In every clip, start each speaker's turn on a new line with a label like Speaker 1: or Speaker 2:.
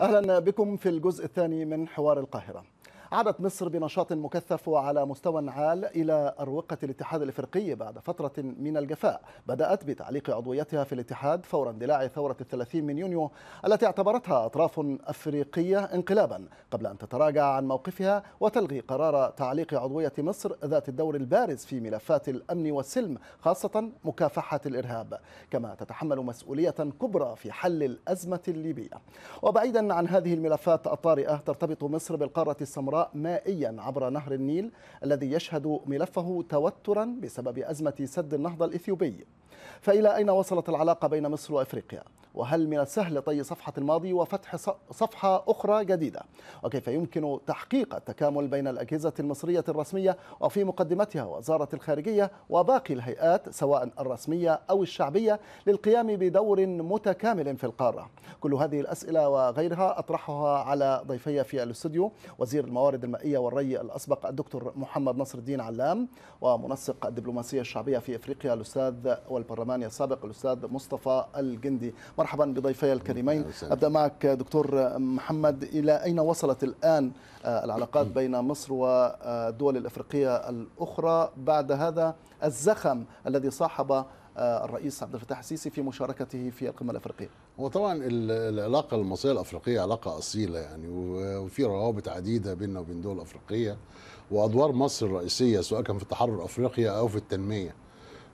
Speaker 1: أهلا بكم في الجزء الثاني من حوار القاهرة عادت مصر بنشاط مكثف وعلى مستوى عال إلى أروقة الاتحاد الإفريقي بعد فترة من الجفاء بدأت بتعليق عضويتها في الاتحاد فور اندلاع ثورة الثلاثين من يونيو التي اعتبرتها أطراف أفريقية انقلابا قبل أن تتراجع عن موقفها وتلغي قرار تعليق عضوية مصر ذات الدور البارز في ملفات الأمن والسلم خاصة مكافحة الإرهاب كما تتحمل مسؤولية كبرى في حل الأزمة الليبية وبعيدا عن هذه الملفات الطارئة ترتبط مصر بالقارة السمراء مائيا عبر نهر النيل الذي يشهد ملفه توترا بسبب أزمة سد النهضة الإثيوبي فإلى أين وصلت العلاقة بين مصر وأفريقيا؟ وهل من السهل طي صفحة الماضي وفتح صفحة أخرى جديدة وكيف يمكن تحقيق التكامل بين الأجهزة المصرية الرسمية وفي مقدمتها وزارة الخارجية وباقي الهيئات سواء الرسمية أو الشعبية للقيام بدور متكامل في القارة كل هذه الأسئلة وغيرها أطرحها على ضيفي في الاستوديو وزير الموارد المائية والري الأسبق الدكتور محمد نصر الدين علام ومنسق الدبلوماسية الشعبية في إفريقيا الأستاذ والب... البرلماني السابق الاستاذ مصطفى الجندي مرحبا بضيفي الكريمين ابدا معك دكتور محمد الى اين وصلت الان العلاقات بين مصر والدول الافريقيه الاخرى بعد هذا الزخم الذي صاحب الرئيس عبد الفتاح السيسي في مشاركته في القمه الافريقيه.
Speaker 2: وطبعا العلاقه المصريه الافريقيه علاقه اصيله يعني وفي روابط عديده بيننا وبين دول افريقيه وادوار مصر الرئيسيه سواء كان في تحرر افريقيا او في التنميه.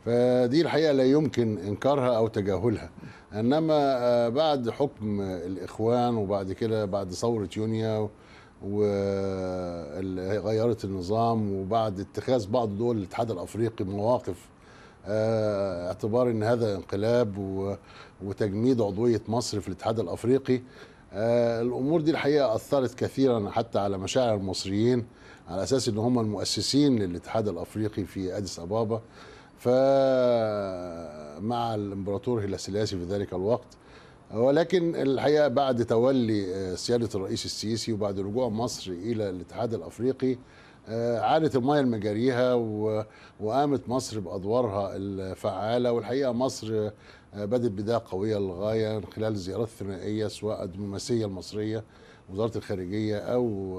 Speaker 2: فدي الحقيقه لا يمكن انكارها او تجاهلها انما آه، بعد حكم الاخوان وبعد كده بعد ثوره يونيو وغيرت النظام وبعد اتخاذ بعض دول الاتحاد الافريقي مواقف آه، اعتبار ان هذا انقلاب وتجميد عضويه مصر في الاتحاد الافريقي آه، الامور دي الحقيقه اثرت كثيرا حتى على مشاعر المصريين على اساس ان هم المؤسسين للاتحاد الافريقي في اديس ابابا فمع الامبراطور هيلا سلاسي في ذلك الوقت ولكن الحقيقه بعد تولي آه، سياده الرئيس السيسي وبعد رجوع مصر الى الاتحاد الافريقي آه، عادت المياه لمجاريها وقامت مصر بادوارها الفعاله والحقيقه مصر بدت آه، بدايه قويه للغايه من خلال الزيارات الثنائيه سواء الدبلوماسيه المصريه وزاره الخارجيه او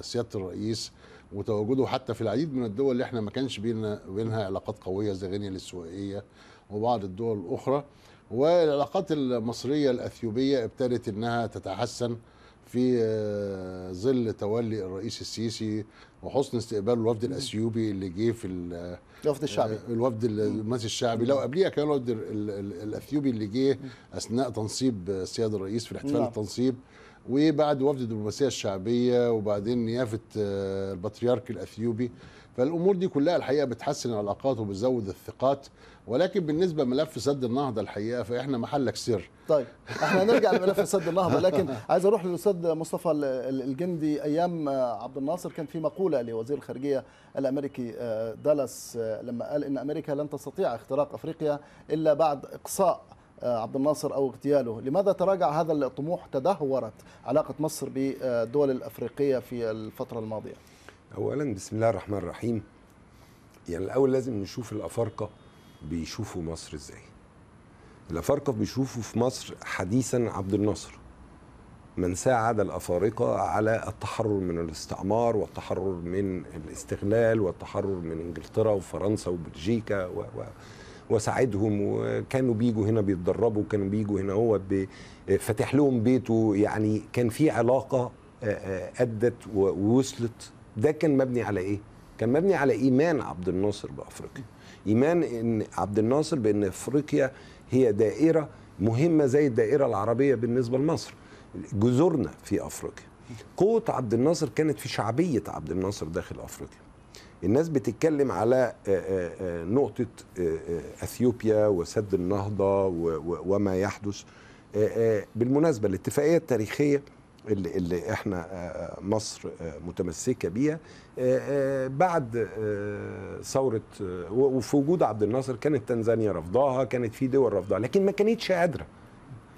Speaker 2: سياده الرئيس وتواجده حتى في العديد من الدول اللي احنا ما كانش بينا بينها علاقات قويه زي غينيا الاستوائيه وبعض الدول الاخرى والعلاقات المصريه الاثيوبيه ابتدت انها تتحسن في آه، ظل تولي الرئيس السيسي وحسن استقبال الوفد الاثيوبي اللي جه في الوفد آه، الشعبي الوفد المجلس الشعبي لو قبليها كان الوفد الاثيوبي اللي جه اثناء تنصيب السيد الرئيس في الاحتفال نعم. التنصيب وبعد وفد الدبلوماسيه الشعبيه وبعدين نيافه آه، البطريرك الاثيوبي فالامور دي كلها الحقيقه بتحسن العلاقات وبتزود الثقات ولكن بالنسبه لملف سد النهضه الحقيقه فاحنا محلك سر طيب
Speaker 1: احنا هنرجع لملف سد النهضه لكن عايز اروح للاستاذ مصطفى الجندي ايام آه، عبد الناصر كان في مقوله لوزير الخارجيه الامريكي آه، دالاس لما قال ان امريكا لن تستطيع اختراق افريقيا الا بعد اقصاء آه، عبد الناصر او اغتياله، لماذا تراجع هذا الطموح تدهورت علاقه مصر بالدول الافريقيه في الفتره الماضيه؟
Speaker 3: اولا بسم الله الرحمن الرحيم. يعني الاول لازم نشوف الافارقه بيشوفوا مصر ازاي. الافارقه بيشوفوا في مصر حديثا عبد الناصر. من ساعد الافارقه على التحرر من الاستعمار والتحرر من الاستغلال والتحرر من انجلترا وفرنسا وبلجيكا و... و... واساعدهم وكانوا بيجوا هنا بيتدربوا وكانوا بيجوا هنا هو فاتح لهم بيته يعني كان في علاقه آه، آه، ادت ووصلت ده كان مبني على ايه؟ كان مبني على ايمان عبد الناصر بافريقيا ايمان ان عبد الناصر بان افريقيا هي دائره مهمه زي الدائره العربيه بالنسبه لمصر جذورنا في افريقيا قوه عبد الناصر كانت في شعبيه عبد الناصر داخل افريقيا الناس بتتكلم على آه، آه، آه، نقطة أثيوبيا وسد النهضة وما يحدث بالمناسبة الاتفاقية التاريخية اللي, احنا مصر متمسكة بيها بعد ثورة وفي وجود عبد الناصر كانت تنزانيا رفضاها كانت في دول رفضها لكن ما كانتش قادرة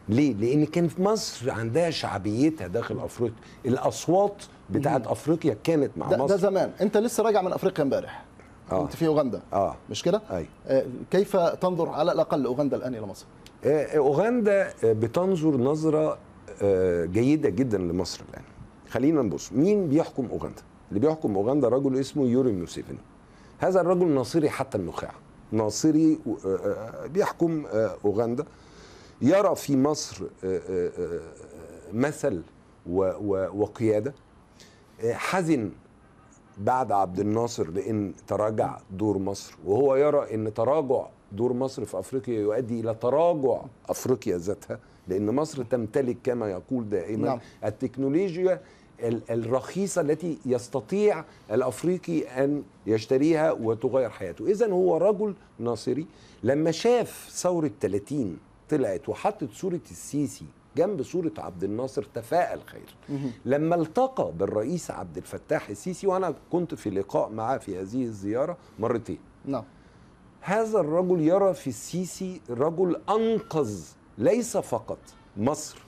Speaker 3: ليه؟ لأن كانت مصر عندها شعبيتها داخل أفريقيا الأصوات بتاعت افريقيا كانت مع ده مصر ده زمان انت لسه راجع من افريقيا امبارح آه. كنت في اوغندا اه مش كده آه. كيف
Speaker 1: تنظر على الاقل اوغندا الان الى مصر
Speaker 3: آه، اوغندا آه، بتنظر نظره آه، جيده جدا لمصر الان خلينا نبص مين بيحكم اوغندا اللي بيحكم اوغندا رجل اسمه يوري موسيفني هذا الرجل ناصري حتى النخاع ناصري بيحكم اوغندا يرى في مصر مثل وقياده حزن بعد عبد الناصر لان تراجع دور مصر وهو يرى ان تراجع دور مصر في افريقيا يؤدي الى تراجع افريقيا ذاتها لان مصر تمتلك كما يقول دائما نعم. التكنولوجيا الرخيصه التي يستطيع الافريقي ان يشتريها وتغير حياته اذا هو رجل ناصري لما شاف ثوره 30 طلعت وحطت صوره السيسي جنب صورة عبد الناصر تفاءل خيرا لما التقى بالرئيس عبد الفتاح السيسي وأنا كنت في لقاء معاه في هذه الزيارة مرتين نعم هذا الرجل يرى في السيسي رجل أنقذ ليس فقط مصر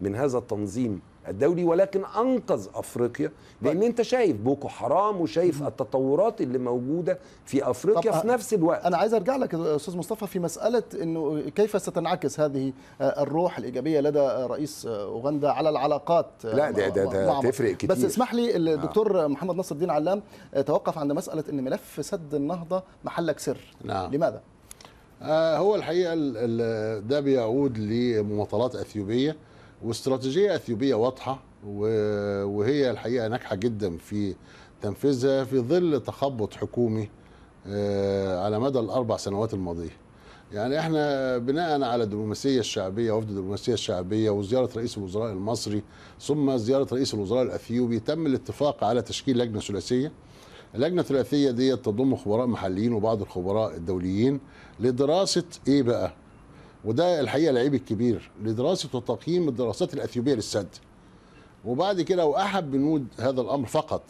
Speaker 3: من هذا التنظيم الدولي ولكن انقذ افريقيا لان طيب. انت شايف بوكو حرام وشايف التطورات اللي موجوده في افريقيا في آه، نفس الوقت انا عايز ارجع لك يا استاذ
Speaker 1: مصطفى في مساله انه كيف ستنعكس هذه آه، الروح الايجابيه لدى آه، رئيس اوغندا على العلاقات لا ده ده, ده تفرق كتير بس اسمح لي الدكتور نعم. آه. محمد نصر الدين علام توقف عند مساله ان ملف سد النهضه محلك سر نعم. لماذا؟
Speaker 2: هو الحقيقه ده بيعود لمماطلات اثيوبيه واستراتيجيه اثيوبيه واضحه وهي الحقيقه ناجحه جدا في تنفيذها في ظل تخبط حكومي آه، على مدى الاربع سنوات الماضيه. يعني احنا بناء على الدبلوماسيه الشعبيه وفد الدبلوماسيه الشعبيه وزياره رئيس الوزراء المصري ثم زياره رئيس الوزراء الاثيوبي تم الاتفاق على تشكيل لجنه ثلاثيه اللجنه الثلاثيه دي تضم خبراء محليين وبعض الخبراء الدوليين لدراسه ايه بقى وده الحقيقه العيب الكبير لدراسه وتقييم الدراسات الاثيوبيه للسد وبعد كده واحد بنود هذا الامر فقط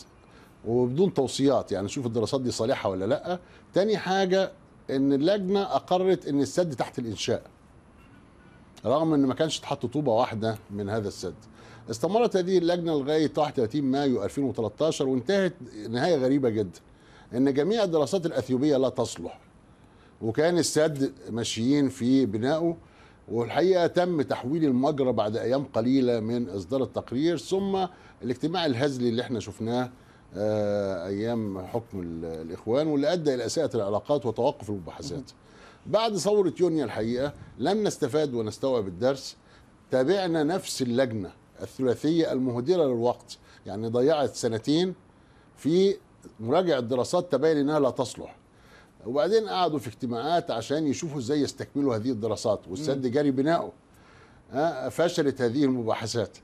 Speaker 2: وبدون توصيات يعني نشوف الدراسات دي صالحه ولا لا تاني حاجه ان اللجنه اقرت ان السد تحت الانشاء رغم ان ما كانش اتحط طوبه واحده من هذا السد استمرت هذه اللجنه لغايه 31 مايو 2013 وانتهت نهايه غريبه جدا ان جميع الدراسات الاثيوبيه لا تصلح وكان السد ماشيين في بنائه والحقيقه تم تحويل المجرى بعد ايام قليله من اصدار التقرير ثم الاجتماع الهزلي اللي احنا شفناه آه، ايام حكم الاخوان واللي ادى الى اساءه العلاقات وتوقف المباحثات. بعد ثوره يونيو الحقيقه لم نستفاد ونستوعب الدرس تابعنا نفس اللجنه الثلاثيه المهدره للوقت يعني ضيعت سنتين في مراجعه دراسات تبين انها لا تصلح وبعدين قعدوا في اجتماعات عشان يشوفوا ازاي يستكملوا هذه الدراسات والسد جاري بناؤه فشلت هذه المباحثات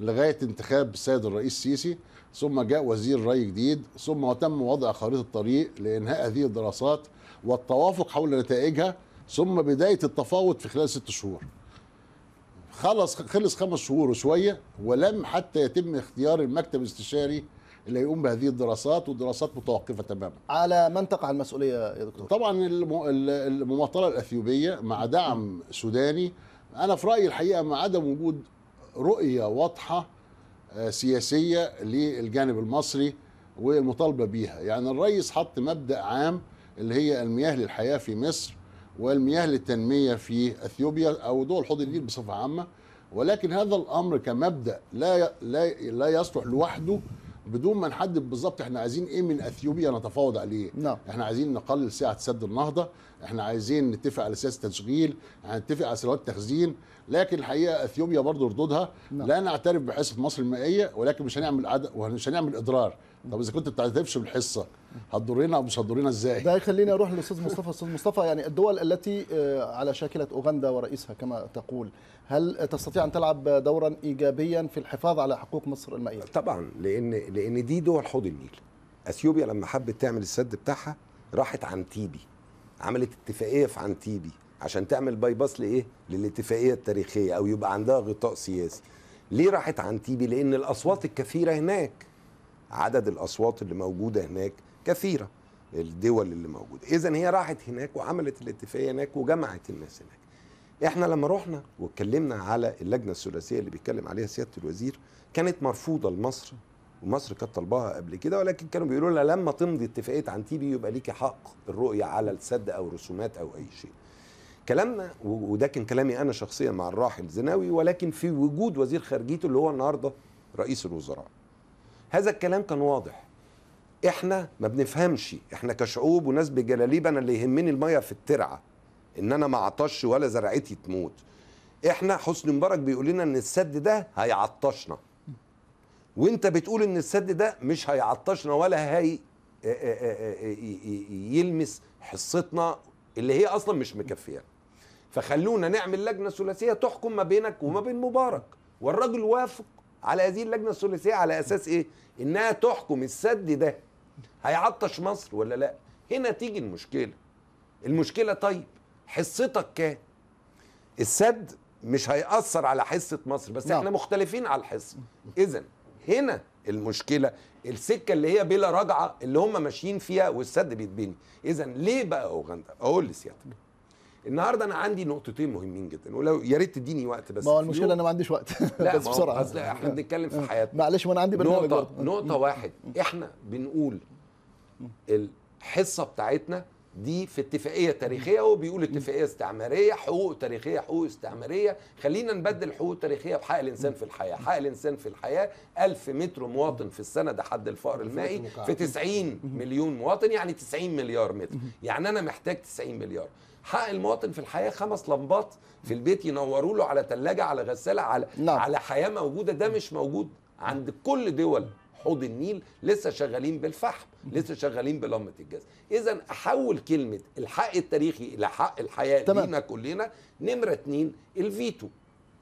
Speaker 2: لغايه انتخاب السيد الرئيس السيسي ثم جاء وزير راي جديد ثم تم وضع خريطه طريق لانهاء هذه الدراسات والتوافق حول نتائجها ثم بدايه التفاوض في خلال ست شهور خلص خلص خمس شهور وشويه ولم حتى يتم اختيار المكتب الاستشاري اللي هيقوم بهذه الدراسات ودراسات متوقفه تماما.
Speaker 1: على من تقع المسؤوليه يا دكتور؟ طبعا المماطله
Speaker 2: الاثيوبيه مع دعم سوداني انا في رايي الحقيقه مع عدم وجود رؤيه واضحه آه، سياسيه للجانب المصري والمطالبه بيها، يعني الرئيس حط مبدا عام اللي هي المياه للحياه في مصر والمياه للتنميه في اثيوبيا او دول حوض النيل بصفه عامه ولكن هذا الامر كمبدا لا لا لا يصلح لوحده بدون ما نحدد بالظبط احنا عايزين ايه من اثيوبيا نتفاوض عليه نعم. احنا عايزين نقلل سعه سد النهضه احنا عايزين نتفق على سياسه تشغيل هنتفق على سلوات تخزين لكن الحقيقه اثيوبيا برضو ردودها نعم. لا نعترف بحصه مصر المائيه ولكن مش هنعمل عدد مش هنعمل اضرار طب اذا كنت ما بتعترفش بالحصه هتضرنا او مش هتضرنا ازاي
Speaker 1: ده هيخليني اروح للاستاذ مصطفى استاذ مصطفى يعني الدول التي آه، على شاكله اوغندا ورئيسها كما تقول هل تستطيع ان تلعب دورا
Speaker 3: ايجابيا في الحفاظ على حقوق مصر المائيه طبعا لان لان دي دول حوض النيل اثيوبيا لما حبت تعمل السد بتاعها راحت عن تيبي عملت اتفاقيه في عن تيبي عشان تعمل باي باس لايه للاتفاقيه التاريخيه او يبقى عندها غطاء سياسي ليه راحت عن تيبي لان الاصوات الكثيره هناك عدد الاصوات اللي موجوده هناك كثيره الدول اللي موجوده اذا هي راحت هناك وعملت الاتفاقيه هناك وجمعت الناس هناك احنا لما رحنا واتكلمنا على اللجنه الثلاثيه اللي بيتكلم عليها سياده الوزير كانت مرفوضه لمصر ومصر كانت طالباها قبل كده ولكن كانوا بيقولوا لها لما تمضي اتفاقيه عنتيبي يبقى ليكي حق الرؤيه على السد او رسومات او اي شيء كلامنا وده كان كلامي انا شخصيا مع الراحل زناوي ولكن في وجود وزير خارجيته اللي هو النهارده رئيس الوزراء هذا الكلام كان واضح احنا ما بنفهمش احنا كشعوب وناس بجلاليب انا اللي يهمني الميه في الترعه ان انا ما اعطش ولا زرعتي تموت احنا حسني مبارك بيقول لنا ان السد ده هيعطشنا وانت بتقول ان السد ده مش هيعطشنا ولا هي يلمس حصتنا اللي هي اصلا مش مكفيه فخلونا نعمل لجنه ثلاثيه تحكم ما بينك وما بين مبارك والراجل وافق على هذه اللجنه الثلاثيه على اساس ايه انها تحكم السد ده هيعطش مصر ولا لا هنا تيجي المشكله المشكله طيب حصتك كام السد مش هيأثر على حصة مصر بس نعم. احنا مختلفين على الحصة اذا هنا المشكلة السكة اللي هي بلا رجعة اللي هم ماشيين فيها والسد بيتبني اذا ليه بقى اوغندا اقول لسيادتك النهارده انا عندي نقطتين مهمين جدا ولو يا ريت تديني وقت بس ما هو المشكله انا ما
Speaker 1: عنديش وقت لا بس بسرعه احنا بنتكلم في آه. حياتنا معلش ما انا عندي برنامج نقطه برضه. نقطه واحد
Speaker 3: احنا بنقول الحصه بتاعتنا دي في اتفاقيه تاريخيه هو بيقول اتفاقيه استعماريه حقوق تاريخيه حقوق استعماريه خلينا نبدل حقوق تاريخيه بحق الانسان في الحياه حق الانسان في الحياه 1000 متر مواطن في السنه ده حد الفقر المائي في 90 مليون مواطن يعني 90 مليار متر يعني انا محتاج 90 مليار حق المواطن في الحياه خمس لمبات في البيت ينوروا له على ثلاجه على غساله على نعم. على حياه موجوده ده مش موجود عند كل دول حوض النيل لسه شغالين بالفحم لسه شغالين بلمة الجاز اذا احول كلمة الحق التاريخي الى حق الحياة تمام. لينا كلنا نمرة اتنين الفيتو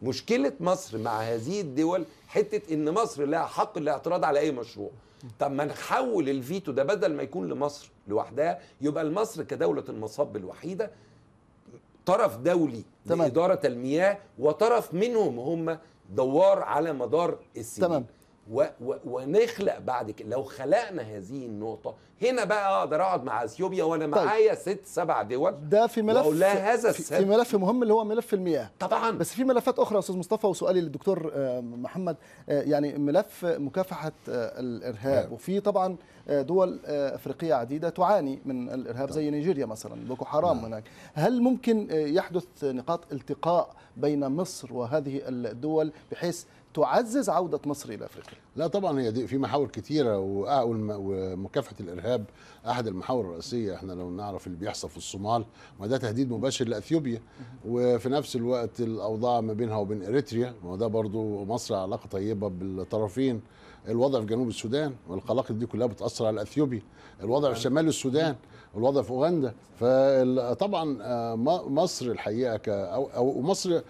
Speaker 3: مشكلة مصر مع هذه الدول حتة ان مصر لها حق الاعتراض على اي مشروع طب ما نحول الفيتو ده بدل ما يكون لمصر لوحدها يبقى لمصر كدولة المصب الوحيدة طرف دولي تمام. لإدارة المياه وطرف منهم هم دوار على مدار السنين تمام. و و ونخلق بعد كده لو خلقنا هذه النقطة هنا بقى أقدر أقعد مع أثيوبيا وأنا طيب. معايا ست سبع دول ده في ملف لا هذا في, في
Speaker 1: ملف مهم اللي هو ملف المياه طبعا بس في ملفات أخرى أستاذ مصطفى وسؤالي للدكتور آه، محمد آه، يعني ملف مكافحة آه، الإرهاب وفي طبعا دول أفريقية عديدة تعاني من الإرهاب زي نيجيريا مثلا بوكو حرام نعم. هناك هل ممكن يحدث نقاط التقاء بين مصر وهذه الدول بحيث تعزز عوده مصر الى افريقيا
Speaker 2: لا طبعا هي دي في محاور كثيرة ومكافحه الارهاب احد المحاور الرئيسيه احنا لو نعرف اللي بيحصل في الصومال ما ده تهديد مباشر لاثيوبيا وفي نفس الوقت الاوضاع ما بينها وبين اريتريا وده برضو مصر علاقه طيبه بالطرفين الوضع في جنوب السودان والقلاقل دي كلها بتاثر على اثيوبيا الوضع في شمال السودان الوضع في اوغندا فطبعا آه، مصر الحقيقه او مصر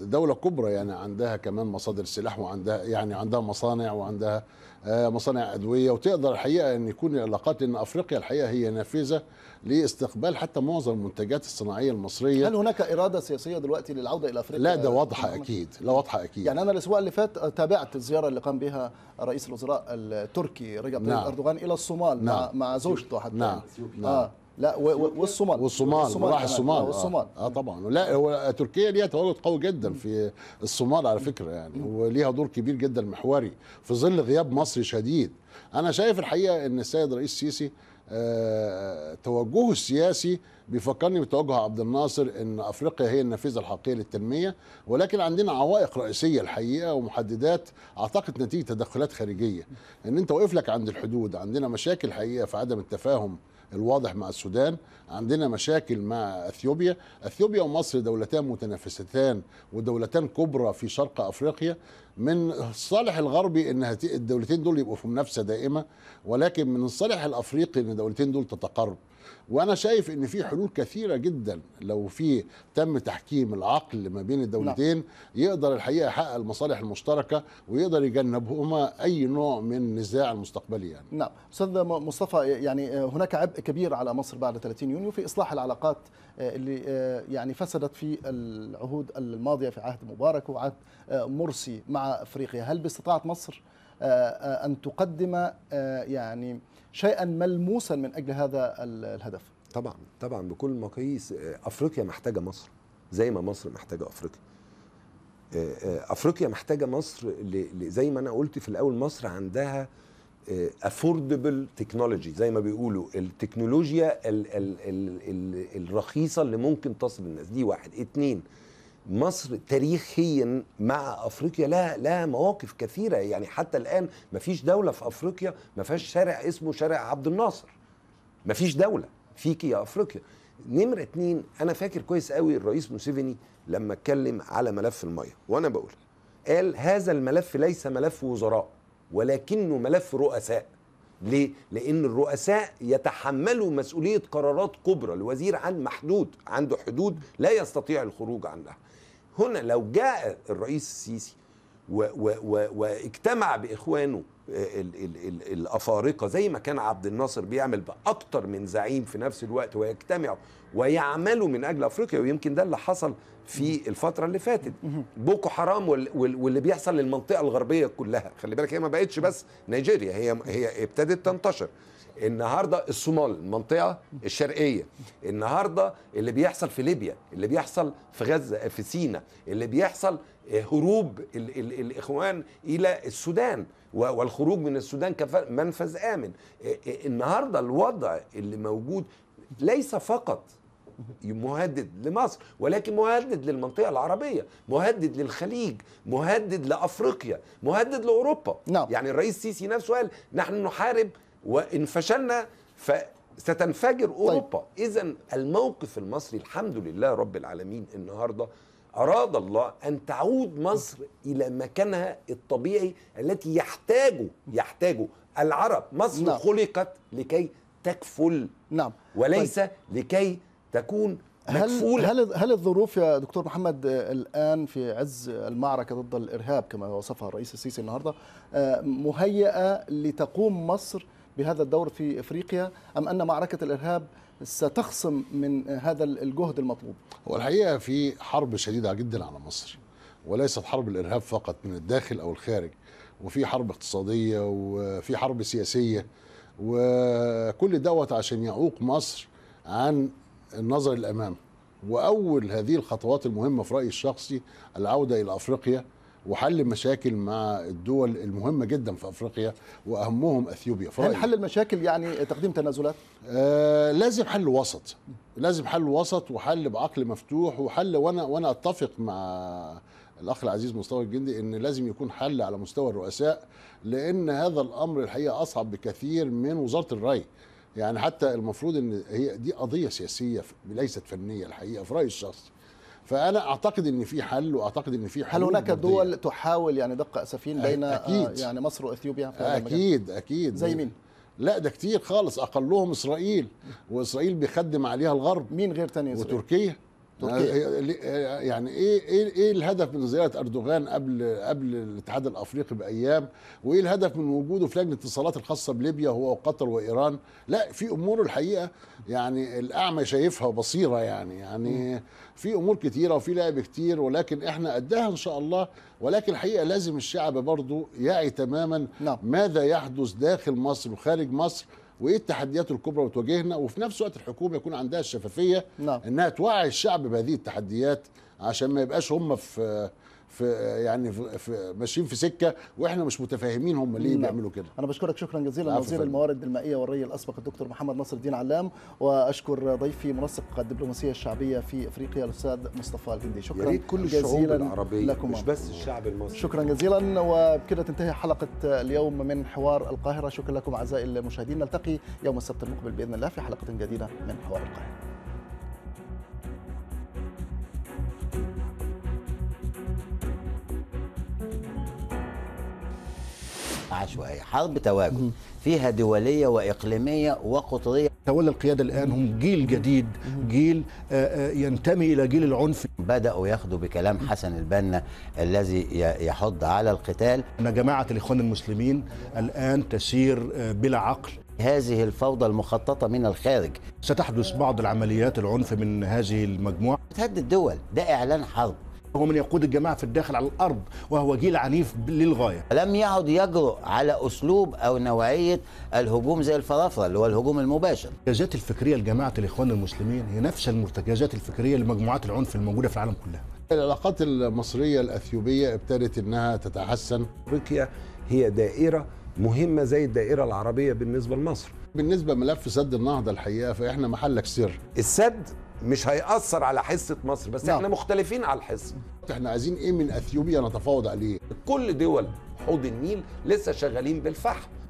Speaker 2: دولة كبرى يعني عندها كمان مصادر سلاح وعندها يعني عندها مصانع وعندها آه، مصانع أدوية وتقدر الحقيقة أن يكون العلاقات لأن أفريقيا الحقيقة هي نافذة لاستقبال حتى معظم المنتجات الصناعية المصرية هل هناك
Speaker 1: إرادة سياسية دلوقتي للعودة إلى أفريقيا؟ لا ده واضحة أكيد لا واضحة أكيد يعني أنا الأسبوع اللي فات تابعت الزيارة اللي قام بها رئيس الوزراء التركي رجب طيب نعم. أردوغان إلى الصومال نعم. مع, مع زوجته حتى نعم. آه. نعم. آه. لا والصومال والصومال آه، راح الصومال والصومال
Speaker 2: اه, طبعا لا هو تركيا ليها تواجد قوي جدا في الصومال على فكره يعني وليها دور كبير جدا محوري في ظل غياب مصري شديد انا شايف الحقيقه ان السيد الرئيس السيسي آه توجهه السياسي بيفكرني بتوجه عبد الناصر ان افريقيا هي النافذه الحقيقيه للتنميه ولكن عندنا عوائق رئيسيه الحقيقه ومحددات اعتقد نتيجه تدخلات خارجيه ان انت واقف لك عند الحدود عندنا مشاكل حقيقة في عدم التفاهم الواضح مع السودان عندنا مشاكل مع اثيوبيا اثيوبيا ومصر دولتان متنافستان ودولتان كبرى في شرق افريقيا من الصالح الغربي ان الدولتين دول يبقوا في منافسه دائمه ولكن من الصالح الافريقي ان الدولتين دول تتقارب وانا شايف ان في حلول كثيره جدا لو في تم تحكيم العقل ما بين الدولتين لا. نعم. يقدر الحقيقه يحقق المصالح المشتركه ويقدر يجنبهما اي نوع من نزاع المستقبلي يعني
Speaker 1: نعم استاذ مصطفى يعني آه، هناك عبء كبير على مصر بعد 30 يونيو في اصلاح العلاقات آه، اللي آه، يعني فسدت في العهود الماضيه في عهد مبارك وعهد مرسي مع افريقيا هل باستطاعه مصر آه، آه، ان تقدم آه، يعني شيئا
Speaker 3: ملموسا من اجل هذا الهدف طبعا طبعا بكل مقاييس افريقيا محتاجه مصر زي ما مصر محتاجه افريقيا افريقيا محتاجه مصر زي ما انا قلت في الاول مصر عندها افوردبل تكنولوجي زي ما بيقولوا التكنولوجيا الرخيصه اللي ممكن تصل للناس دي واحد اتنين مصر تاريخيا مع افريقيا لها لها مواقف كثيره يعني حتى الان ما فيش دوله في افريقيا ما فيهاش شارع اسمه شارع عبد الناصر ما فيش دوله فيكي يا افريقيا نمره اتنين انا فاكر كويس قوي الرئيس موسيفيني لما اتكلم على ملف الميه وانا بقول قال هذا الملف ليس ملف وزراء ولكنه ملف رؤساء ليه؟ لأن الرؤساء يتحملوا مسؤولية قرارات كبرى، الوزير عن محدود، عنده حدود لا يستطيع الخروج عنها، هنا لو جاء الرئيس السيسي واجتمع باخوانه آه، الافارقه زي ما كان عبد الناصر بيعمل باكثر من زعيم في نفس الوقت ويجتمعوا ويعملوا من اجل افريقيا ويمكن ده اللي حصل في الفتره اللي فاتت بوكو حرام واللي بيحصل للمنطقه الغربيه كلها خلي بالك هي ما بقتش بس نيجيريا هي هي ابتدت تنتشر النهارده الصومال المنطقه الشرقيه النهارده اللي بيحصل في ليبيا اللي بيحصل في غزه في سينا اللي بيحصل آه، هروب الـ الـ الاخوان الى السودان والخروج من السودان كمنفذ امن آه، آه، النهارده الوضع اللي موجود ليس فقط مهدد لمصر ولكن مهدد للمنطقة العربية مهدد للخليج مهدد لأفريقيا مهدد لأوروبا نعم. No. يعني الرئيس السيسي نفسه قال نحن نحارب وان فشلنا فستنفجر طيب. اوروبا طيب. اذا الموقف المصري الحمد لله رب العالمين النهارده اراد الله ان تعود مصر الى مكانها الطبيعي التي يحتاجه يحتاجه العرب مصر نعم. خلقت لكي تكفل نعم وليس طيب. لكي تكون مكفولة. هل هل
Speaker 1: هل الظروف يا دكتور محمد الان في عز المعركه ضد الارهاب كما وصفها الرئيس السيسي النهارده آه، مهيئه لتقوم مصر بهذا الدور في افريقيا ام ان معركه الارهاب ستخصم من هذا الجهد المطلوب؟
Speaker 2: هو الحقيقه في حرب شديده جدا على مصر وليست حرب الارهاب فقط من الداخل او الخارج وفي حرب اقتصاديه وفي حرب سياسيه وكل دوت عشان يعوق مصر عن النظر للامام واول هذه الخطوات المهمه في رايي الشخصي العوده الى افريقيا وحل مشاكل مع الدول المهمه جدا في افريقيا واهمهم اثيوبيا هل حل
Speaker 1: المشاكل يعني
Speaker 2: تقديم تنازلات؟ آه لازم حل وسط لازم حل وسط وحل بعقل مفتوح وحل وانا وانا اتفق مع الاخ العزيز مصطفى الجندي ان لازم يكون حل على مستوى الرؤساء لان هذا الامر الحقيقه اصعب بكثير من وزاره الري يعني حتى المفروض ان هي دي قضيه سياسيه ليست فنيه الحقيقه في رايي الشخصي فانا اعتقد ان في حل واعتقد ان في حل هل هناك دول
Speaker 1: تحاول يعني دق اسفين بين آه، أكيد. يعني
Speaker 2: مصر واثيوبيا في هذا اكيد المجال. اكيد زي مين لا ده كتير خالص اقلهم اسرائيل واسرائيل بيخدم عليها الغرب مين غير تاني اسرائيل وتركيا تركيا يعني ايه ايه ايه الهدف من زياره اردوغان قبل قبل الاتحاد الافريقي بايام وايه الهدف من وجوده في لجنه الاتصالات الخاصه بليبيا هو وقطر وايران لا في امور الحقيقه يعني الاعمى شايفها بصيره يعني يعني في امور كتيره وفي لعب كتير ولكن احنا قدها ان شاء الله ولكن الحقيقه لازم الشعب برضه يعي تماما نعم. ماذا يحدث داخل مصر وخارج مصر وايه التحديات الكبرى اللي بتواجهنا وفي نفس الوقت الحكومه يكون عندها الشفافيه نعم. انها توعي الشعب بهذه التحديات عشان ما يبقاش هم في في يعني في, ماشيين في
Speaker 1: سكه واحنا مش متفاهمين هم ليه نعم. بيعملوا كده انا بشكرك شكرا جزيلا وزير الموارد المائيه والري الاسبق الدكتور محمد ناصر الدين علام واشكر ضيفي منسق الدبلوماسيه الشعبيه في افريقيا الاستاذ مصطفى الهندي شكرا يا كل جزيلا العربية لكم مش بس الشعب المصري شكرا جزيلا وبكده تنتهي حلقه اليوم من حوار القاهره شكرا لكم اعزائي المشاهدين نلتقي يوم السبت المقبل باذن الله في حلقه جديده من حوار القاهره عشوائية حرب تواجد فيها دولية وإقليمية وقطرية تولى القيادة الآن هم جيل جديد جيل آه، آه، ينتمي إلى جيل العنف بدأوا ياخدوا بكلام حسن البنا الذي يحض على القتال أن جماعة الإخوان المسلمين الآن تسير آه، بلا عقل هذه الفوضى المخططة من الخارج ستحدث بعض العمليات العنف من هذه المجموعة تهدد الدول ده إعلان حرب هو من يقود الجماعة في الداخل على الأرض وهو جيل عنيف للغاية لم يعد يجرؤ على أسلوب أو نوعية الهجوم زي الفرافرة اللي هو الهجوم المباشر المرتكزات الفكرية لجماعة الإخوان المسلمين هي نفس المرتكزات الفكرية لمجموعات العنف الموجودة في العالم كلها
Speaker 2: العلاقات المصرية الأثيوبية ابتدت أنها تتحسن
Speaker 3: أفريقيا هي دائرة مهمة زي الدائرة العربية بالنسبة لمصر بالنسبة ملف سد النهضة الحقيقة فإحنا محلك سر السد مش هيأثر على حصة مصر بس نعم. احنا مختلفين على الحصة احنا عايزين ايه من اثيوبيا نتفاوض عليه كل دول حوض النيل لسه شغالين بالفحم